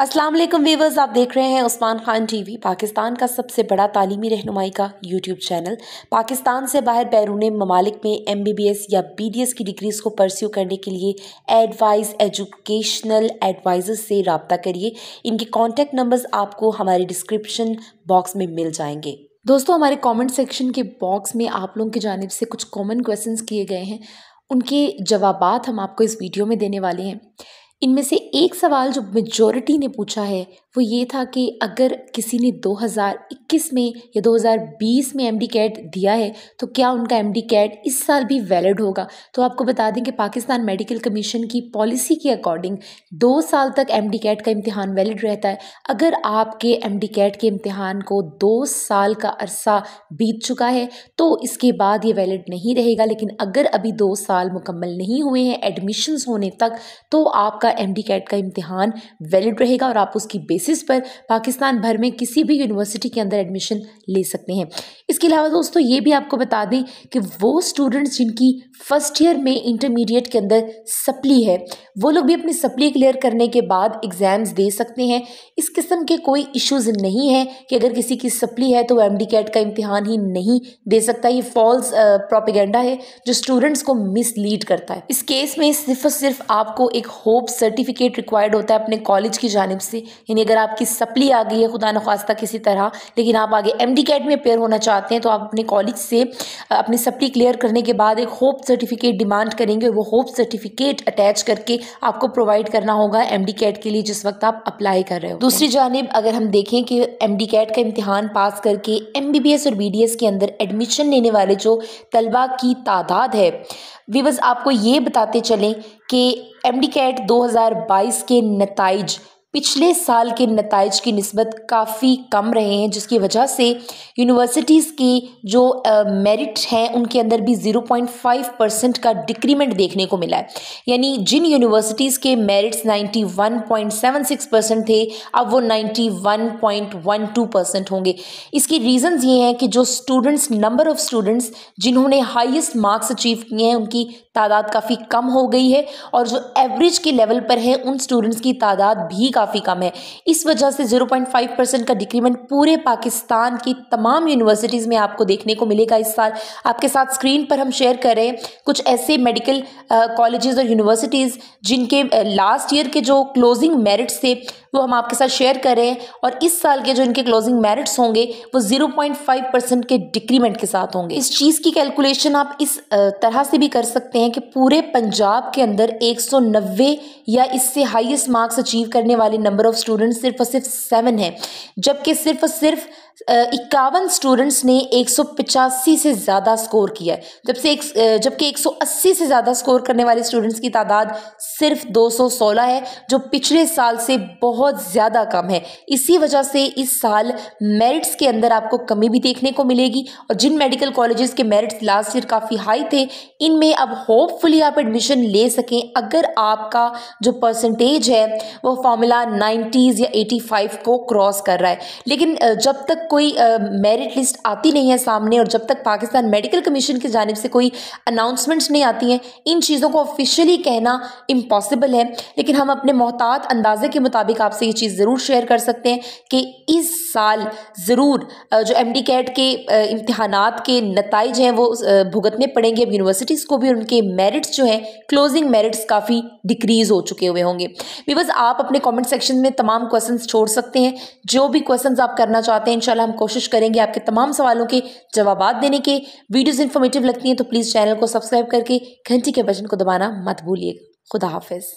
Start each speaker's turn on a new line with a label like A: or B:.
A: Aslam viewers आप देख रहे हैं उस्मान खान टीवी पाकिस्तान का सबसे बड़ा तालीमी रहनुमाई का यूट्यूब चैनल पाकिस्तान से बाहर बैरून ममालिक में एम बी बी एस या बी डी एस की डिग्रीज़ को परस्यू करने के लिए एडवाइस एजुकेशनल एडवाइज़र से रबता करिए इनके कॉन्टैक्ट नंबर्स आपको हमारे डिस्क्रिप्शन बॉक्स में मिल जाएंगे दोस्तों हमारे कॉमेंट सेक्शन के बॉक्स में आप लोगों की जानब से कुछ कॉमन क्वेश्चन किए गए हैं उनके जवाब हम आपको इस वीडियो में देने वाले हैं इनमें से एक सवाल जो मेजोरिटी ने पूछा है वो ये था कि अगर किसी ने इक्कीस में या दो हज़ार बीस में एम डी कैट दिया है तो क्या उनका एम डी कैट इस साल भी वैलिड होगा तो आपको बता दें कि पाकिस्तान मेडिकल कमीशन की पॉलिसी के अकॉर्डिंग दो साल तक एम डी कैट का इम्तहान वैलिड रहता है अगर आपके एम डी कैट के इम्तहान को दो साल का अरसा बीत चुका है तो इसके बाद ये वैलिड नहीं रहेगा लेकिन अगर अभी दो साल मुकम्मल नहीं हुए हैं एडमिशन होने तक तो आपका एम डी कैट का इम्तहान वैलिड रहेगा और आप उसकी बेसिस पर पाकिस्तान भर में किसी भी यूनिवर्सिटी के अंदर एडमिशन ले सकते हैं इसके अलावा दोस्तों ये भी आपको बता दें कि वो स्टूडेंट्स जिनकी फ़र्स्ट ईयर में इंटरमीडिएट के अंदर सप्ली है वो लोग भी अपनी सप्ली क्लियर करने के बाद एग्ज़ाम्स दे सकते हैं इस किस्म के कोई इश्यूज़ नहीं है कि अगर किसी की सप्ली है तो वो एम कैट का इम्तिहान ही नहीं दे सकता ये फॉल्स प्रोपिगेंडा है जो स्टूडेंट्स को मिसलीड करता है इस केस में सिर्फ और सिर्फ आपको एक होप सर्टिफिकेट रिक्वायर्ड होता है अपने कॉलेज की जानब से यानी अगर आपकी सप्ली आ गई है खुदा नखास्ता किसी तरह लेकिन लेकिन आप आगे एम डी कैट में पेयर होना चाहते हैं तो आप अपने कॉलेज से अपनी सप्ली क्लियर करने के बाद एक होप सर्टिफिकेट डिमांड करेंगे वो होप सर्टिफिकेट अटैच करके आपको प्रोवाइड करना होगा एम डी कैट के लिए जिस वक्त आप अप्लाई कर रहे हो दूसरी जानब अगर हम देखें कि एम डी कैट का इम्तहान पास करके एम बी बी एस और बी डी एस के अंदर एडमिशन लेने वाले जो तलबा की तादाद है वीवज़ आपको ये बताते चलें कि एम डी कैट दो हज़ार बाईस के नतज पिछले साल के नतज की नस्बत काफ़ी कम रहे हैं जिसकी वजह से यूनिवर्सिटीज़ की जो मेरिट uh, हैं उनके अंदर भी 0.5 परसेंट का डिक्रीमेंट देखने को मिला है यानी जिन यूनिवर्सिटीज़ के मेरिट्स 91.76 परसेंट थे अब वो 91.12 परसेंट होंगे इसके रीज़न्स ये हैं कि जो स्टूडेंट्स नंबर ऑफ़ स्टूडेंट्स जिन्होंने हाइस्ट मार्क्स अचीव किए हैं उनकी तादाद काफ़ी कम हो गई है और जो एवरेज के लेवल पर है उन स्टूडेंट्स की तादाद भी काफ़ी कम है इस वजह से 0.5 परसेंट का डिक्रीमेंट पूरे पाकिस्तान की तमाम यूनिवर्सिटीज़ में आपको देखने को मिलेगा इस साल आपके साथ स्क्रीन पर हम शेयर कर रहे हैं कुछ ऐसे मेडिकल कॉलेजेस और यूनिवर्सिटीज़ जिनके लास्ट ईयर के जो क्लोजिंग मेरिट्स थे वो हम आपके साथ शेयर कर रहे हैं और इस साल के जो इनके क्लोजिंग मेरिट्स होंगे वो फाइव परसेंट के डिक्रीमेंट के साथ होंगे इस चीज़ की कैलकुलेशन आप इस तरह से भी कर सकते हैं हैं कि पूरे पंजाब के अंदर 190 या इससे हाईएस्ट मार्क्स अचीव करने वाले नंबर ऑफ़ स्टूडेंट्स सिर्फ और सिर्फ सेवन हैं जबकि सिर्फ और सिर्फ इक्यावन स्टूडेंट्स ने 185 से ज़्यादा स्कोर किया है जब से एक जबकि 180 से ज़्यादा स्कोर करने वाले स्टूडेंट्स की तादाद सिर्फ 216 है जो पिछले साल से बहुत ज़्यादा कम है इसी वजह से इस साल मेरिट्स के अंदर आपको कमी भी देखने को मिलेगी और जिन मेडिकल कॉलेजेस के मेरिट्स लास्ट ईयर काफ़ी हाई थे इनमें अब हो होपफुली आप एडमिशन ले सकें अगर आपका जो परसेंटेज है वो फार्मूला नाइन्टीज़ या एटी फाइव को क्रॉस कर रहा है लेकिन जब तक कोई मेरिट लिस्ट आती नहीं है सामने और जब तक पाकिस्तान मेडिकल कमीशन की जानब से कोई अनाउंसमेंट्स नहीं आती हैं इन चीज़ों को ऑफिशियली कहना इम्पॉसिबल है लेकिन हम अपने मोहतात अंदाजे के मुताबिक आपसे ये चीज़ ज़रूर शेयर कर सकते हैं कि इस साल ज़रूर जो एम डी कैट के इम्तहान के नतज हैं वो भुगतने पड़ेंगे अब यूनिवर्सिटीज़ को भी उनके मेरिट्स जो है क्लोजिंग मेरिट्स काफ़ी डिक्रीज हो चुके हुए होंगे बिकॉज आप अपने कमेंट सेक्शन में तमाम क्वेश्चन छोड़ सकते हैं जो भी क्वेश्चन आप करना चाहते हैं इंशाल्लाह हम कोशिश करेंगे आपके तमाम सवालों के जवाब देने के वीडियोज़ इन्फॉर्मेटिव लगती हैं तो प्लीज़ चैनल को सब्सक्राइब करके घंटी के बजन को दबाना मत भूलिएगा खुदा हाफिज़